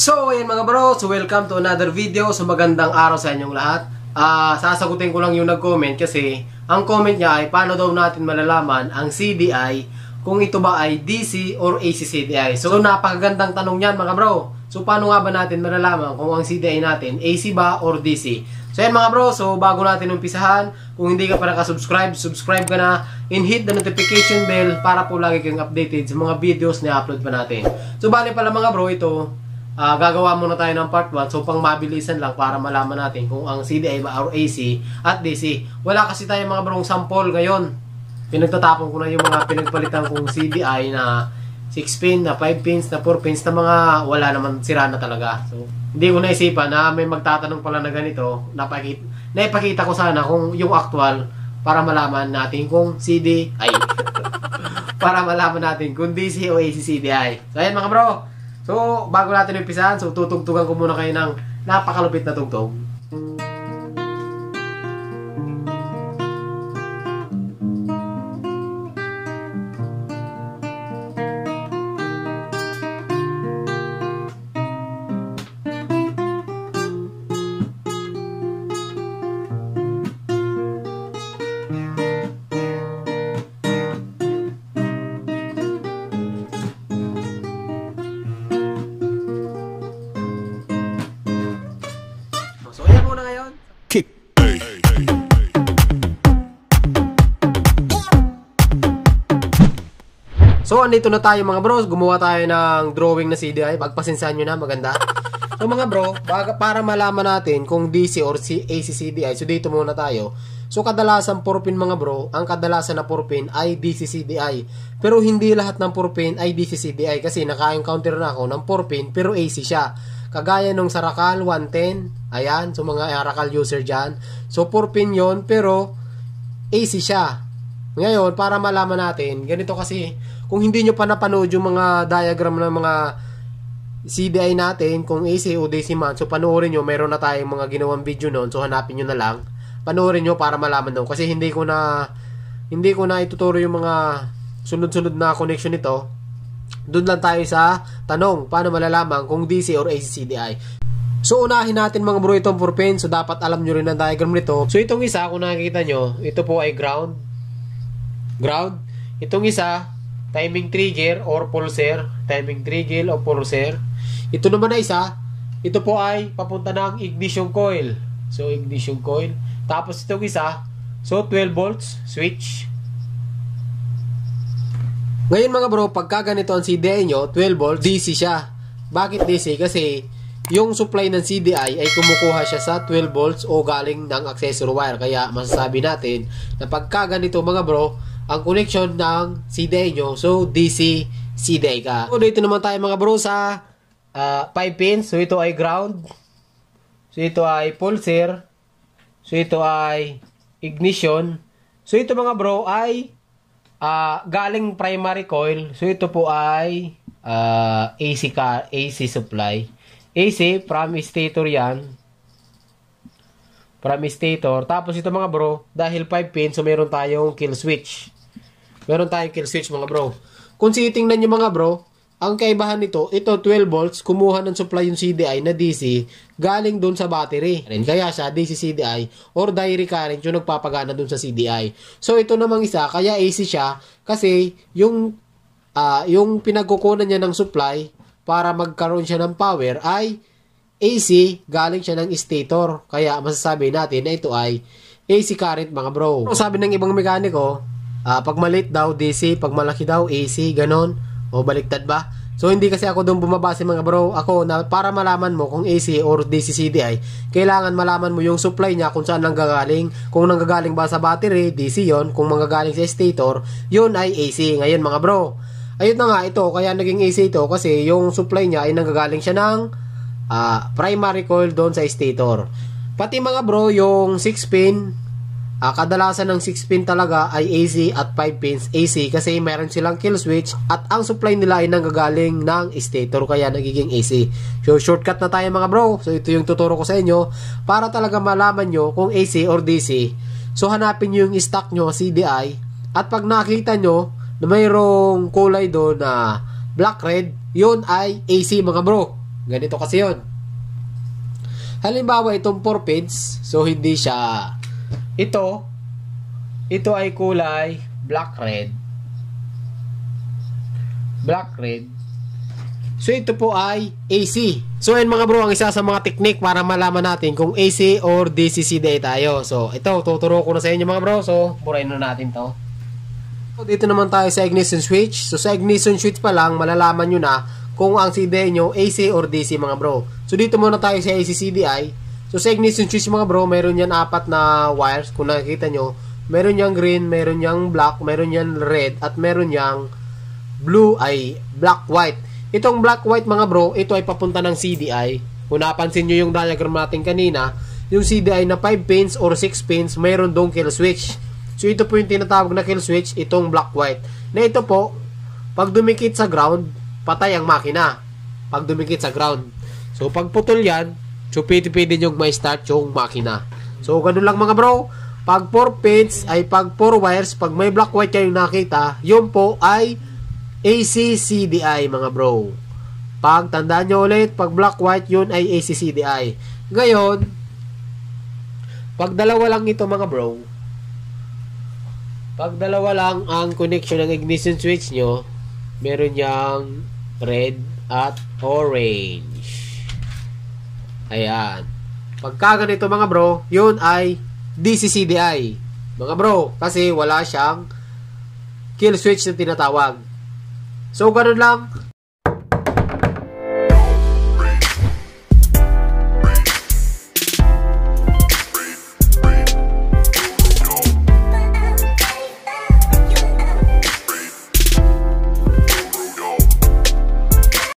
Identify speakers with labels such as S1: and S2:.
S1: So, ayan mga bro, so welcome to another video. So, magandang araw sa inyong lahat. Uh, sasagutin ko lang yung nag-comment kasi ang comment niya ay paano daw natin malalaman ang CDI kung ito ba ay DC or AC CDI. So, napakagandang tanong niyan mga bro. So, paano nga ba natin malalaman kung ang CDI natin AC ba or DC? So, ayan mga bro, so bago natin umpisahan, kung hindi ka pa nakasubscribe, subscribe ka na and hit the notification bell para po lagi kang updated sa mga videos na upload pa natin. So, bali pala mga bro, ito uh, gagawa muna tayo ng part 1. So, pang mabilisan lang para malaman natin kung ang ay ba or AC at DC. Wala kasi tayo mga brong sample ngayon. Pinagtatapon ko na yung mga pinagpalitan kong CDI na 6 pin, na 5 pins, na 4 pins, na mga wala naman sira na talaga. So, hindi ko naisipan na may magtatanong pala na ganito. Napakita, naipakita ko sana kung yung actual para malaman natin kung CD ay para malaman natin kung DC o AC CDI. So, ayan mga bro. So, bago natin umpisahan, so tutugtugan ko muna kayo ng napakalupit na tugtog. So, andito na tayo mga bros. Gumawa tayo ng drawing na CDI. Pagpasensahan nyo na, maganda. So mga bro, para malaman natin kung DC or AC CDI, so dito muna tayo. So kadalasan 4 pin mga bro, ang kadalasan na 4 pin ay DC CDI. Pero hindi lahat ng 4 pin ay DC CDI kasi naka-encounter na ako ng 4 pin pero AC siya. Kagaya nung sa Rakal 110, ayan, so mga Rakal user dyan. So 4 pin yon pero AC siya. Ngayon, para malaman natin, ganito kasi, kung hindi nyo pa napanood yung mga diagram ng mga CBI natin, kung AC o DC man, so panoorin nyo, meron na tayong mga ginawang video noon, so hanapin nyo na lang. Panoorin nyo para malaman nyo, kasi hindi ko na, hindi ko na ituturo yung mga sunod-sunod na connection nito. Doon lang tayo sa tanong, paano malalaman kung DC or AC CDI. So unahin natin mga bro itong for pain, so dapat alam nyo rin ang diagram nito. So itong isa, kung nakikita nyo, ito po ay ground, ground. Itong isa, timing trigger or pulser, timing trigger or pulser. Ito naman na isa, ito po ay papunta ng ignition coil. So, ignition coil. Tapos itong isa, so 12 volts switch. Ngayon mga bro, pagka ganito ang CDI nyo, 12 volts, DC siya. Bakit DC? Kasi yung supply ng CDI ay kumukuha siya sa 12 volts o galing ng accessory wire. Kaya masasabi natin na pagka ganito mga bro, ang collection ng CD e nyo. So, DC CDI e ka. So, dito naman tayo mga bro sa uh, ah, 5 pins. So, ito ay ground. So, ito ay pulser. So, ito ay ignition. So, ito mga bro ay uh, galing primary coil. So, ito po ay uh, ah, AC, car, AC supply. AC from stator yan. From stator. Tapos ito mga bro, dahil 5 pin, so meron tayong kill switch meron tayong kill switch mga bro. Kung titingnan niyo mga bro, ang kaibahan nito, ito 12 volts, kumuha ng supply yung CDI na DC galing doon sa battery. Kaya siya DC CDI or direct current yung nagpapagana doon sa CDI. So ito namang isa, kaya AC siya kasi yung uh, yung pinagkukunan niya ng supply para magkaroon siya ng power ay AC galing siya ng stator. Kaya masasabi natin na ito ay AC current mga bro. sabi ng ibang mekaniko, Uh, pag maliit daw DC, pag malaki daw AC, ganon. O baliktad ba? So hindi kasi ako doon bumabase mga bro. Ako na para malaman mo kung AC or DC CDI, kailangan malaman mo yung supply niya kung saan nanggagaling. Kung nanggagaling ba sa battery, DC 'yon. Kung manggagaling sa stator, 'yun ay AC. Ngayon mga bro, ayun na nga ito kaya naging AC ito kasi yung supply niya ay nanggagaling siya ng uh, primary coil doon sa stator. Pati mga bro, yung 6 pin Uh, kadalasan ng 6 pin talaga ay AC at 5 pins AC kasi meron silang kill switch at ang supply nila ay nanggagaling ng stator kaya nagiging AC. So shortcut na tayo mga bro. So ito yung tuturo ko sa inyo para talaga malaman nyo kung AC or DC. So hanapin nyo yung stock nyo CDI at pag nakita nyo na mayroong kulay doon na black red, yun ay AC mga bro. Ganito kasi yun. Halimbawa itong 4 pins so hindi siya ito, ito ay kulay black red. Black red. So ito po ay AC. So yan mga bro, ang isa sa mga technique para malaman natin kung AC or DCCD tayo. So ito, tuturo ko na sa inyo mga bro. So burayin na natin to. So dito naman tayo sa ignition switch. So sa ignition switch pa lang, malalaman nyo na kung ang CDI nyo AC or DC mga bro. So dito muna tayo sa AC CDI. So sa ignition switch mga bro, meron yan apat na wires kung nakikita nyo. Meron yang green, meron yang black, meron yang red, at meron yang blue ay black-white. Itong black-white mga bro, ito ay papunta ng CDI. Kung napansin nyo yung diagram natin kanina, yung CDI na 5 pins or 6 pins, meron dong kill switch. So ito po yung tinatawag na kill switch, itong black-white. Na ito po, pag dumikit sa ground, patay ang makina. Pag dumikit sa ground. So pag putol yan, So, pwede-pwede nyo ma-start yung makina. So, ganun lang mga bro. Pag 4 pins ay pag 4 wires, pag may black white kayong nakita, yun po ay ACCDI mga bro. Pag tandaan nyo ulit, pag black white, yun ay ACCDI. Ngayon, pag dalawa lang ito mga bro, pag dalawa lang ang connection ng ignition switch nyo, meron yang red at orange. Ayan. Pagka ganito mga bro, yun ay DCCDI. Mga bro, kasi wala siyang kill switch na tinatawag. So, ganun lang.